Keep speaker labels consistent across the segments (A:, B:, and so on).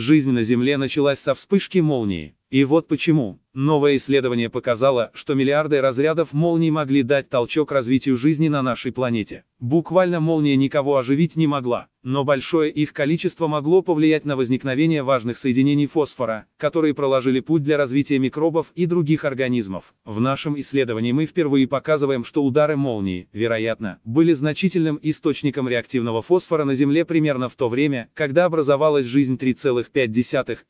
A: Жизнь на Земле началась со вспышки молнии. И вот почему. Новое исследование показало, что миллиарды разрядов молний могли дать толчок развитию жизни на нашей планете. Буквально молния никого оживить не могла, но большое их количество могло повлиять на возникновение важных соединений фосфора, которые проложили путь для развития микробов и других организмов. В нашем исследовании мы впервые показываем, что удары молнии, вероятно, были значительным источником реактивного фосфора на Земле примерно в то время, когда образовалась жизнь 3,5-4,5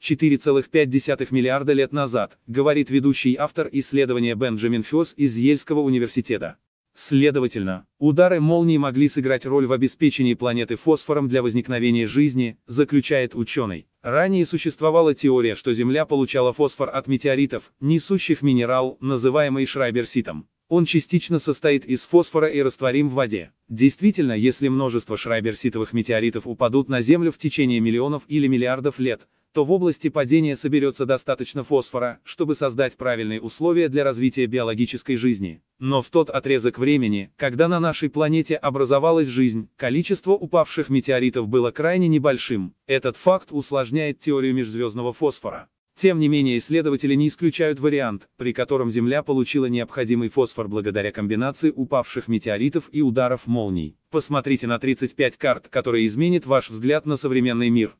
A: миллиарда лет назад, говоря говорит ведущий автор исследования Бенджамин Фёс из Ельского университета. Следовательно, удары молнии могли сыграть роль в обеспечении планеты фосфором для возникновения жизни, заключает ученый. Ранее существовала теория, что Земля получала фосфор от метеоритов, несущих минерал, называемый шрайберситом. Он частично состоит из фосфора и растворим в воде. Действительно, если множество шрайберситовых метеоритов упадут на Землю в течение миллионов или миллиардов лет, то в области падения соберется достаточно фосфора, чтобы создать правильные условия для развития биологической жизни. Но в тот отрезок времени, когда на нашей планете образовалась жизнь, количество упавших метеоритов было крайне небольшим. Этот факт усложняет теорию межзвездного фосфора. Тем не менее исследователи не исключают вариант, при котором Земля получила необходимый фосфор благодаря комбинации упавших метеоритов и ударов молний. Посмотрите на 35 карт, которые изменят ваш взгляд на современный мир.